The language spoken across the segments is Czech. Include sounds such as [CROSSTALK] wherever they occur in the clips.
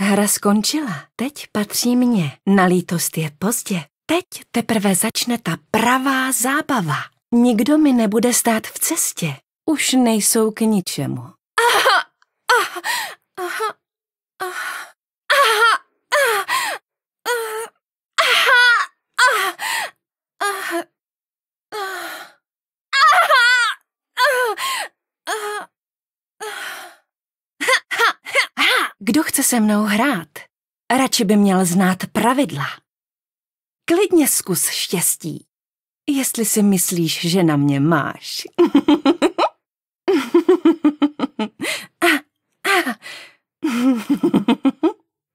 Hra skončila, teď patří mně. Na lítost je pozdě. Teď teprve začne ta pravá zábava. Nikdo mi nebude stát v cestě. Už nejsou k ničemu. Kdo chce se mnou hrát, radši by měl znát pravidla. Klidně zkus štěstí, jestli si myslíš, že na mě máš. [LAUGHS]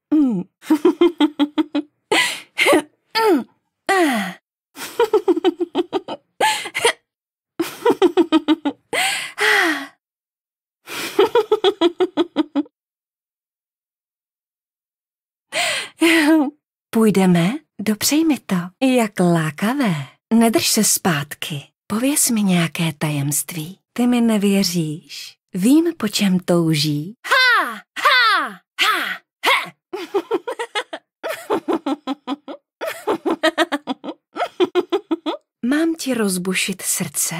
a, a. [LAUGHS] Půjdeme? Dopřej mi to. Jak lákavé. Nedrž se zpátky. Pověz mi nějaké tajemství. Ty mi nevěříš. Vím, po čem touží. Ha! Ha! Ha! He! [LAUGHS] Mám ti rozbušit srdce?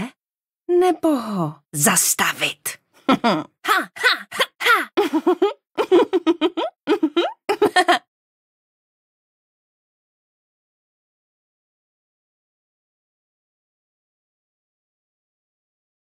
Nebo ho zastavit? [LAUGHS] ha!